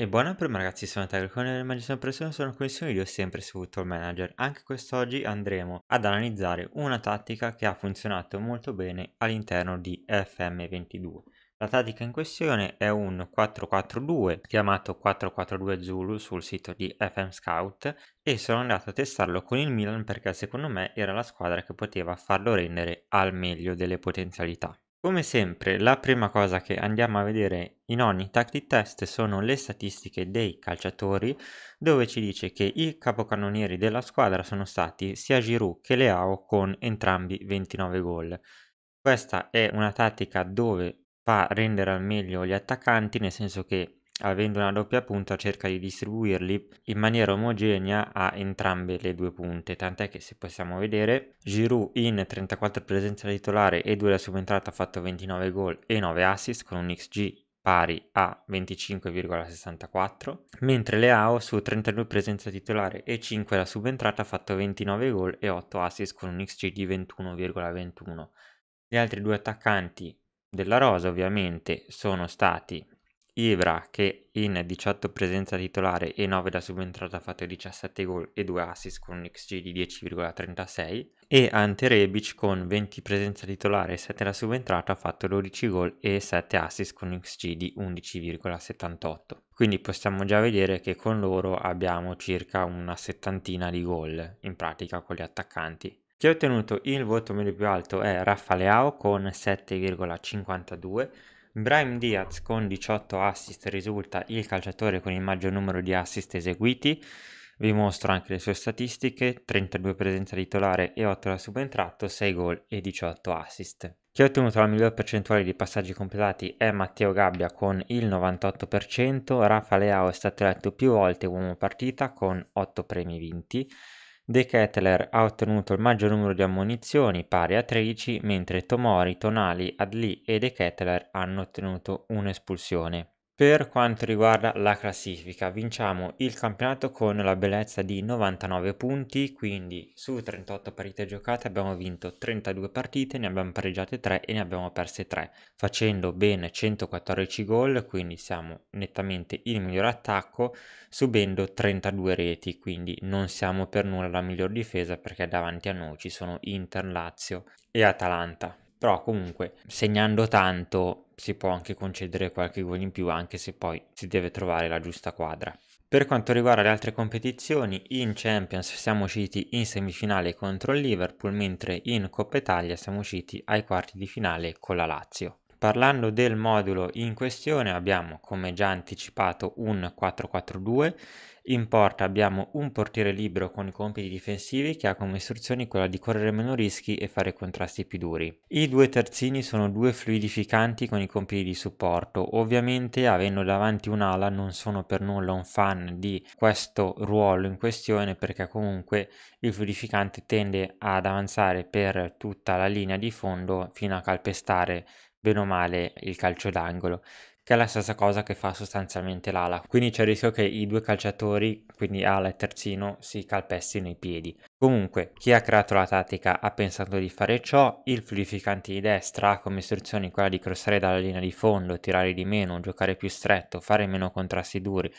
E buongiorno ragazzi, sono Tiger Con e immagino sempre sono in questi video sempre su Football Manager. Anche quest'oggi andremo ad analizzare una tattica che ha funzionato molto bene all'interno di FM22. La tattica in questione è un 442 chiamato 442 Zulu sul sito di FM Scout e sono andato a testarlo con il Milan perché secondo me era la squadra che poteva farlo rendere al meglio delle potenzialità. Come sempre la prima cosa che andiamo a vedere in ogni tactic test sono le statistiche dei calciatori dove ci dice che i capocannonieri della squadra sono stati sia Giroud che Leao con entrambi 29 gol. Questa è una tattica dove fa rendere al meglio gli attaccanti nel senso che avendo una doppia punta cerca di distribuirli in maniera omogenea a entrambe le due punte, tant'è che se possiamo vedere Giroud in 34 presenze da titolare e 2 da subentrata ha fatto 29 gol e 9 assist con un XG pari a 25,64, mentre Leao su 32 presenze titolare e 5 da subentrata ha fatto 29 gol e 8 assist con un XG di 21,21. Gli altri due attaccanti della rosa ovviamente sono stati Ibra che in 18 presenza titolare e 9 da subentrata ha fatto 17 gol e 2 assist con un XG di 10,36 e Ante Rebic con 20 presenza titolare e 7 da subentrata ha fatto 12 gol e 7 assist con un XG di 11,78. Quindi possiamo già vedere che con loro abbiamo circa una settantina di gol in pratica con gli attaccanti. Chi ha ottenuto il voto medio più alto è Raffaleao con 7,52 Brahim Diaz con 18 assist risulta il calciatore con il maggior numero di assist eseguiti. Vi mostro anche le sue statistiche, 32 presenze titolare e 8 da subentratto, 6 gol e 18 assist. Chi ha ottenuto la miglior percentuale di passaggi completati è Matteo Gabbia con il 98%, Rafa Leao è stato eletto più volte uomo partita con 8 premi vinti, De Kettler ha ottenuto il maggior numero di ammonizioni, pari a 13, mentre Tomori, Tonali, Adli e De Kettler hanno ottenuto un'espulsione. Per quanto riguarda la classifica, vinciamo il campionato con la bellezza di 99 punti, quindi su 38 partite giocate abbiamo vinto 32 partite, ne abbiamo pareggiate 3 e ne abbiamo perse 3, facendo bene 114 gol, quindi siamo nettamente il miglior attacco, subendo 32 reti, quindi non siamo per nulla la miglior difesa perché davanti a noi ci sono Inter, Lazio e Atalanta però comunque segnando tanto si può anche concedere qualche gol in più anche se poi si deve trovare la giusta quadra. Per quanto riguarda le altre competizioni, in Champions siamo usciti in semifinale contro il Liverpool, mentre in Coppa Italia siamo usciti ai quarti di finale con la Lazio. Parlando del modulo in questione abbiamo come già anticipato un 4-4-2, in porta abbiamo un portiere libero con i compiti difensivi che ha come istruzioni quella di correre meno rischi e fare contrasti più duri. I due terzini sono due fluidificanti con i compiti di supporto, ovviamente avendo davanti un'ala non sono per nulla un fan di questo ruolo in questione perché comunque il fluidificante tende ad avanzare per tutta la linea di fondo fino a calpestare bene o male il calcio d'angolo, che è la stessa cosa che fa sostanzialmente l'ala. Quindi c'è il rischio che i due calciatori, quindi ala e terzino, si calpestino i piedi. Comunque, chi ha creato la tattica ha pensato di fare ciò, il fluidificante di destra ha come istruzioni quella di crossare dalla linea di fondo, tirare di meno, giocare più stretto, fare meno contrasti duri,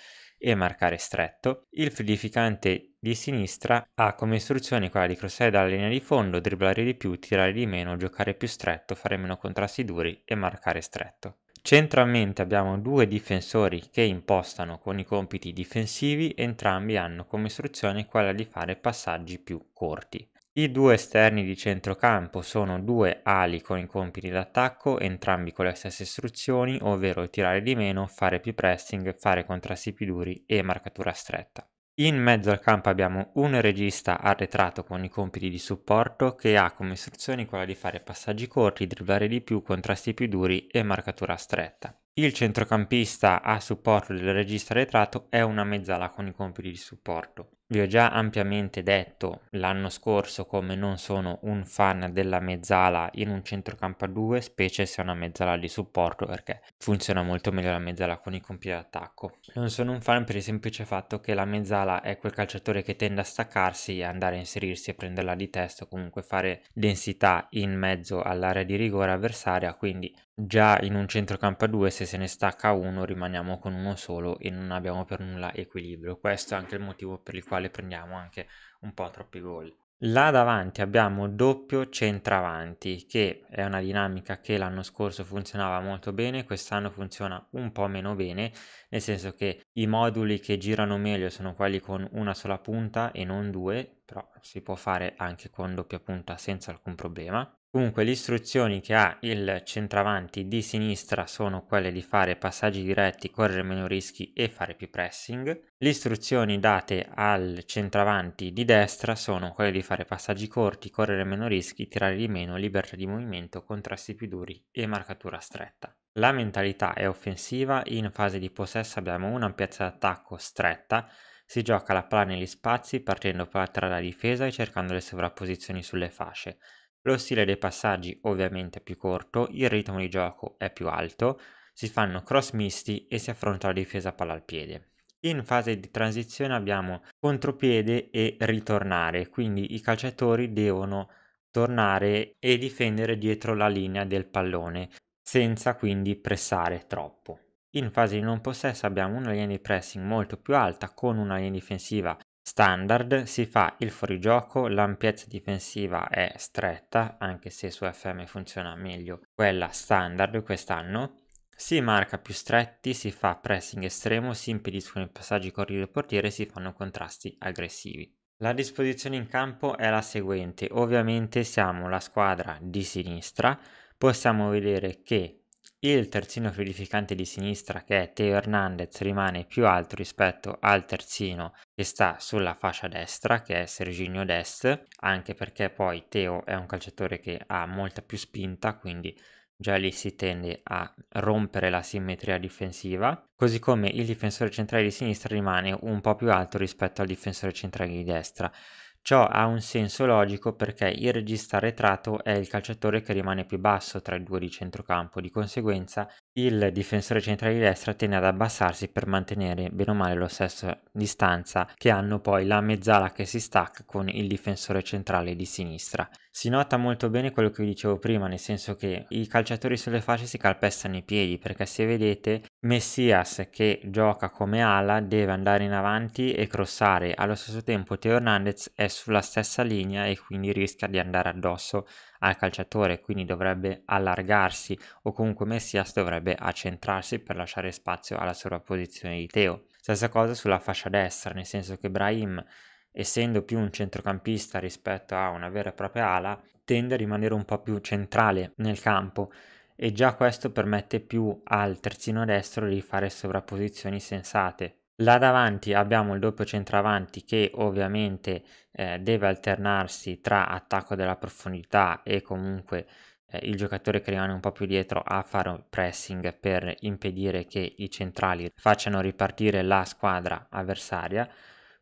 e marcare stretto. Il fluidificante di sinistra ha come istruzioni quella di crossare dalla linea di fondo, dribblare di più, tirare di meno, giocare più stretto, fare meno contrasti duri e marcare stretto. Centralmente abbiamo due difensori che impostano con i compiti difensivi, entrambi hanno come istruzione quella di fare passaggi più corti. I due esterni di centrocampo sono due ali con i compiti d'attacco, entrambi con le stesse istruzioni, ovvero tirare di meno, fare più pressing, fare contrasti più duri e marcatura stretta. In mezzo al campo abbiamo un regista arretrato con i compiti di supporto che ha come istruzioni quella di fare passaggi corti, dribblare di più, contrasti più duri e marcatura stretta. Il centrocampista a supporto del regista arretrato è una mezzala con i compiti di supporto. Vi ho già ampiamente detto l'anno scorso come non sono un fan della mezzala in un centrocampo a 2, specie se è una mezzala di supporto perché funziona molto meglio la mezzala con i compi d'attacco. Non sono un fan per il semplice fatto che la mezzala è quel calciatore che tende a staccarsi e andare a inserirsi e prenderla di testa o comunque fare densità in mezzo all'area di rigore avversaria, quindi già in un centrocampo a due se se ne stacca uno rimaniamo con uno solo e non abbiamo per nulla equilibrio questo è anche il motivo per il quale prendiamo anche un po' troppi gol là davanti abbiamo doppio centravanti che è una dinamica che l'anno scorso funzionava molto bene quest'anno funziona un po' meno bene nel senso che i moduli che girano meglio sono quelli con una sola punta e non due però si può fare anche con doppia punta senza alcun problema Comunque le istruzioni che ha il centravanti di sinistra sono quelle di fare passaggi diretti, correre meno rischi e fare più pressing. Le istruzioni date al centravanti di destra sono quelle di fare passaggi corti, correre meno rischi, tirare di meno, libertà di movimento, contrasti più duri e marcatura stretta. La mentalità è offensiva, in fase di possesso abbiamo un'ampiezza d'attacco stretta, si gioca la palla negli spazi partendo per la difesa e cercando le sovrapposizioni sulle fasce. Lo stile dei passaggi ovviamente è più corto, il ritmo di gioco è più alto, si fanno cross misti e si affronta la difesa palla al piede. In fase di transizione abbiamo contropiede e ritornare, quindi i calciatori devono tornare e difendere dietro la linea del pallone, senza quindi pressare troppo. In fase di non possesso abbiamo una linea di pressing molto più alta con una linea difensiva standard si fa il fuorigioco, l'ampiezza difensiva è stretta, anche se su FM funziona meglio quella standard quest'anno, si marca più stretti, si fa pressing estremo, si impediscono i passaggi corri del portiere, e si fanno contrasti aggressivi. La disposizione in campo è la seguente, ovviamente siamo la squadra di sinistra, possiamo vedere che il terzino qualificante di sinistra che è Teo Hernandez rimane più alto rispetto al terzino che sta sulla fascia destra che è Serginio Dest, anche perché poi Teo è un calciatore che ha molta più spinta, quindi già lì si tende a rompere la simmetria difensiva, così come il difensore centrale di sinistra rimane un po' più alto rispetto al difensore centrale di destra. Ciò ha un senso logico perché il regista arretrato è il calciatore che rimane più basso tra i due di centrocampo, di conseguenza il difensore centrale di destra tende ad abbassarsi per mantenere bene o male lo stesso distanza che hanno poi la mezzala che si stacca con il difensore centrale di sinistra si nota molto bene quello che vi dicevo prima, nel senso che i calciatori sulle fasce si calpestano i piedi, perché se vedete Messias che gioca come ala deve andare in avanti e crossare, allo stesso tempo Teo Hernandez è sulla stessa linea e quindi rischia di andare addosso al calciatore, quindi dovrebbe allargarsi o comunque Messias dovrebbe accentrarsi per lasciare spazio alla sovrapposizione di Teo. Stessa cosa sulla fascia destra, nel senso che Brahim essendo più un centrocampista rispetto a una vera e propria ala, tende a rimanere un po' più centrale nel campo e già questo permette più al terzino destro di fare sovrapposizioni sensate. Là davanti abbiamo il doppio centravanti che ovviamente eh, deve alternarsi tra attacco della profondità e comunque eh, il giocatore che rimane un po' più dietro a fare un pressing per impedire che i centrali facciano ripartire la squadra avversaria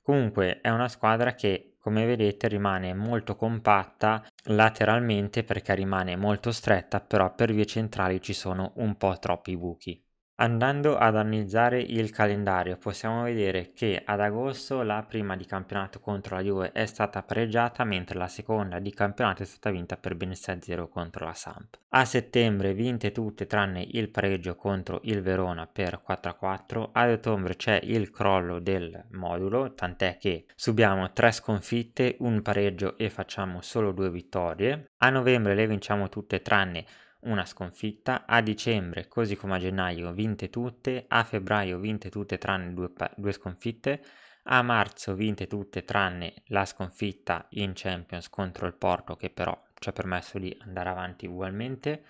Comunque è una squadra che come vedete rimane molto compatta lateralmente perché rimane molto stretta però per vie centrali ci sono un po' troppi buchi. Andando ad analizzare il calendario possiamo vedere che ad agosto la prima di campionato contro la Juve è stata pareggiata mentre la seconda di campionato è stata vinta per ben 6-0 contro la Samp. A settembre vinte tutte tranne il pareggio contro il Verona per 4-4, ad ottobre c'è il crollo del modulo, tant'è che subiamo 3 sconfitte, un pareggio e facciamo solo 2 vittorie. A novembre le vinciamo tutte tranne una sconfitta, a dicembre così come a gennaio vinte tutte, a febbraio vinte tutte tranne due, due sconfitte, a marzo vinte tutte tranne la sconfitta in Champions contro il Porto che però ci ha permesso di andare avanti ugualmente,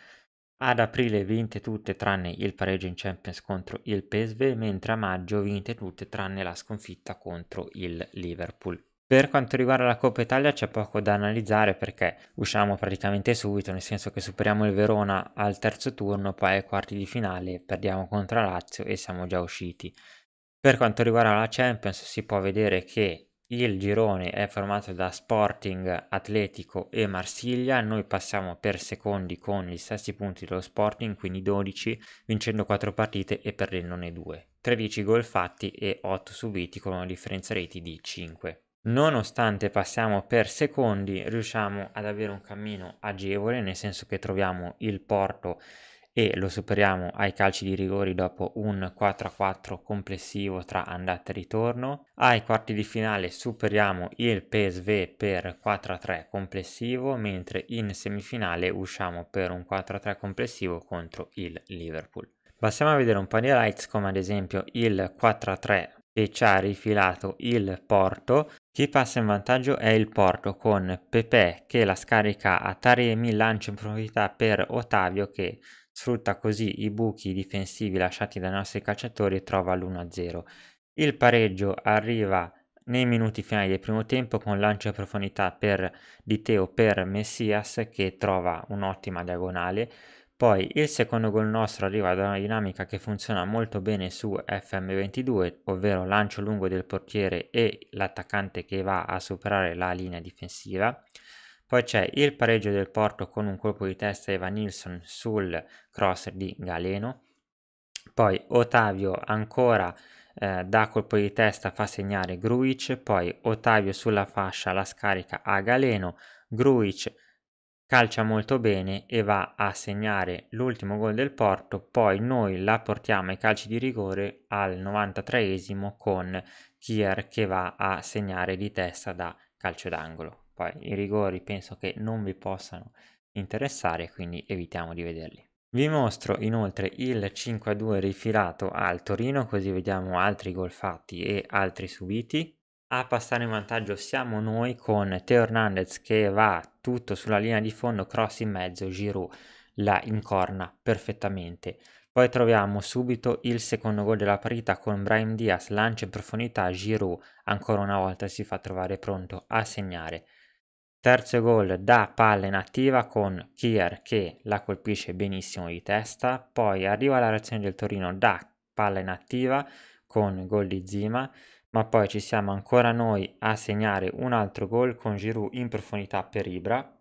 ad aprile vinte tutte tranne il pareggio in Champions contro il PSV, mentre a maggio vinte tutte tranne la sconfitta contro il Liverpool. Per quanto riguarda la Coppa Italia c'è poco da analizzare perché usciamo praticamente subito, nel senso che superiamo il Verona al terzo turno, poi ai quarti di finale perdiamo contro Lazio e siamo già usciti. Per quanto riguarda la Champions si può vedere che il girone è formato da Sporting, Atletico e Marsiglia, noi passiamo per secondi con gli stessi punti dello Sporting, quindi 12, vincendo 4 partite e perdendone 2. 13 gol fatti e 8 subiti con una differenza reti di 5 nonostante passiamo per secondi, riusciamo ad avere un cammino agevole, nel senso che troviamo il porto e lo superiamo ai calci di rigori dopo un 4 a 4 complessivo tra andata e ritorno. Ai quarti di finale superiamo il PSV per 4 a 3 complessivo, mentre in semifinale usciamo per un 4 a 3 complessivo contro il Liverpool. Passiamo a vedere un po' di highlights come ad esempio il 4 a 3 che ci ha rifilato il Porto chi passa in vantaggio è il Porto con Pepe che la scarica a Taremi, lancia in profondità per Ottavio che sfrutta così i buchi difensivi lasciati dai nostri calciatori e trova l'1-0. Il pareggio arriva nei minuti finali del primo tempo con lancio in profondità per Di Teo per Messias che trova un'ottima diagonale poi il secondo gol nostro arriva da una dinamica che funziona molto bene su FM22, ovvero lancio lungo del portiere e l'attaccante che va a superare la linea difensiva. Poi c'è il pareggio del Porto con un colpo di testa di Nilsson sul cross di Galeno. Poi Ottavio ancora eh, da colpo di testa fa segnare Gruic, poi Ottavio sulla fascia la scarica a Galeno, Gruic calcia molto bene e va a segnare l'ultimo gol del Porto, poi noi la portiamo ai calci di rigore al 93esimo con Kier che va a segnare di testa da calcio d'angolo. Poi i rigori penso che non vi possano interessare, quindi evitiamo di vederli. Vi mostro inoltre il 5-2 rifilato al Torino, così vediamo altri gol fatti e altri subiti. A passare in vantaggio siamo noi con Teo Hernandez che va tutto sulla linea di fondo, cross in mezzo, Giroud la incorna perfettamente. Poi troviamo subito il secondo gol della partita con Brian Diaz, lancio in profondità, Giroud ancora una volta si fa trovare pronto a segnare. Terzo gol da palla inattiva con Kier che la colpisce benissimo di testa, poi arriva la reazione del Torino da palla inattiva, con gol di Zima, ma poi ci siamo ancora noi a segnare un altro gol con Giroud in profondità per Ibra.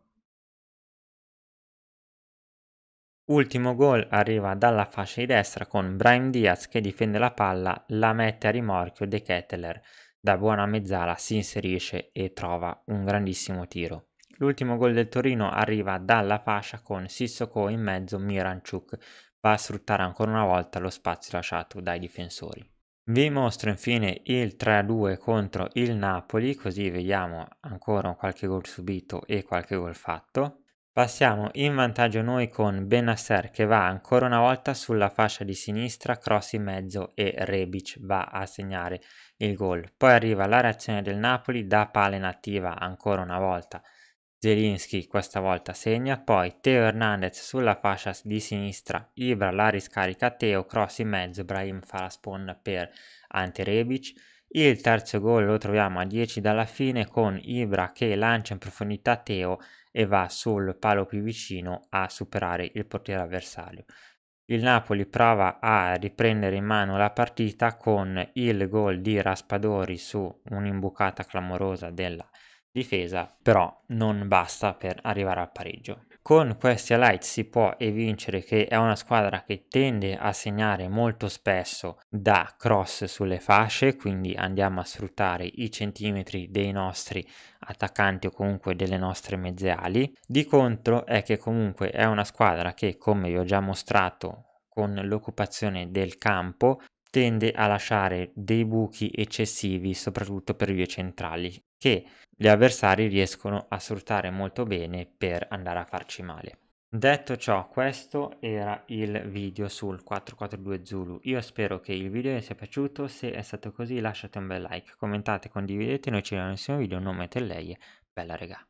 Ultimo gol arriva dalla fascia di destra con Brian Diaz che difende la palla, la mette a rimorchio De Kettler. Da buona mezzala si inserisce e trova un grandissimo tiro. L'ultimo gol del Torino arriva dalla fascia con Sissoko in mezzo Miranchuk. Va a sfruttare ancora una volta lo spazio lasciato dai difensori. Vi mostro infine il 3-2 contro il Napoli, così vediamo ancora qualche gol subito e qualche gol fatto. Passiamo in vantaggio noi con Benasser che va ancora una volta sulla fascia di sinistra, cross in mezzo e Rebic va a segnare il gol. Poi arriva la reazione del Napoli da pala inattiva ancora una volta Zelinski questa volta segna, poi Teo Hernandez sulla fascia di sinistra, Ibra la riscarica Teo, cross in mezzo, Brahim fa la Faraspon per Ante Rebic. Il terzo gol lo troviamo a 10 dalla fine con Ibra che lancia in profondità Teo e va sul palo più vicino a superare il portiere avversario. Il Napoli prova a riprendere in mano la partita con il gol di Raspadori su un'imbucata clamorosa della difesa, però non basta per arrivare al pareggio. Con questi highlight si può evincere che è una squadra che tende a segnare molto spesso da cross sulle fasce, quindi andiamo a sfruttare i centimetri dei nostri attaccanti o comunque delle nostre mezze ali. Di contro è che comunque è una squadra che, come vi ho già mostrato con l'occupazione del campo tende a lasciare dei buchi eccessivi soprattutto per vie centrali che gli avversari riescono a sfruttare molto bene per andare a farci male. Detto ciò, questo era il video sul 442 Zulu. Io spero che il video vi sia piaciuto, se è stato così lasciate un bel like, commentate, condividete, noi ci vediamo nel prossimo video, non mette lei, bella regà.